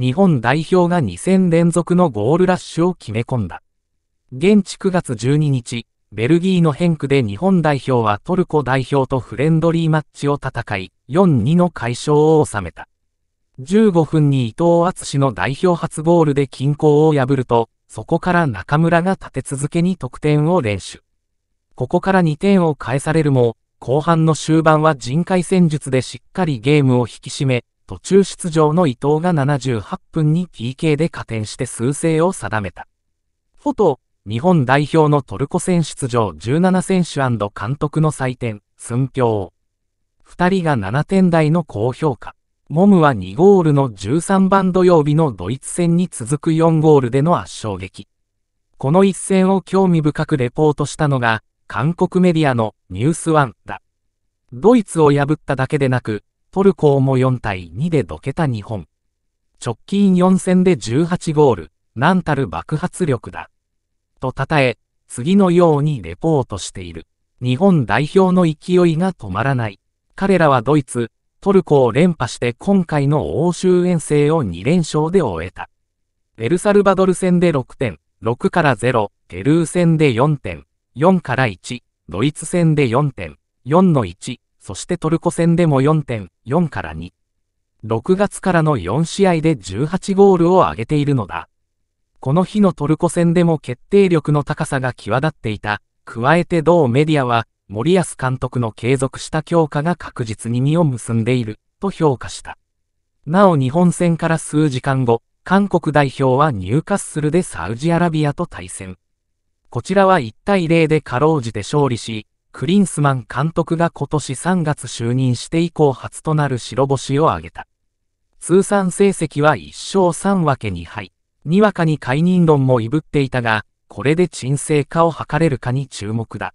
日本代表が2戦連続のゴールラッシュを決め込んだ。現地9月12日、ベルギーのヘンクで日本代表はトルコ代表とフレンドリーマッチを戦い、4-2の快勝を収めた。15分に伊藤敦の代表初ゴールで均衡を破ると、そこから中村が立て続けに得点を練習。ここから2点を返されるも、後半の終盤は人海戦術でしっかりゲームを引き締め、途中出場の伊藤が78分に PK で加点して数勢を定めた。フォト、日本代表のトルコ戦出場17選手監督の採点、寸評。2人が7点台の高評価。モムは2ゴールの13番土曜日のドイツ戦に続く4ゴールでの圧勝劇。この一戦を興味深くレポートしたのが、韓国メディアのニュースワンだ。ドイツを破っただけでなく、トルコをも4対2でどけた日本。直近4戦で18ゴール、なんたる爆発力だ。と称え、次のようにレポートしている。日本代表の勢いが止まらない。彼らはドイツ、トルコを連覇して今回の欧州遠征を2連勝で終えた。エルサルバドル戦で6点、6から0、ペルー戦で4点、4から1、ドイツ戦で4点、4の1、そしてトルコ戦でも4点、4から2。6月からの4試合で18ゴールを挙げているのだ。この日のトルコ戦でも決定力の高さが際立っていた。加えて同メディアは、森保監督の継続した強化が確実に実を結んでいる、と評価した。なお日本戦から数時間後、韓国代表はニューカッスルでサウジアラビアと対戦。こちらは1対0でかろうじて勝利し、クリンスマン監督が今年3月就任して以降初となる白星を挙げた。通算成績は1勝3分け2敗。にわかに解任論もいぶっていたが、これで沈静化を図れるかに注目だ。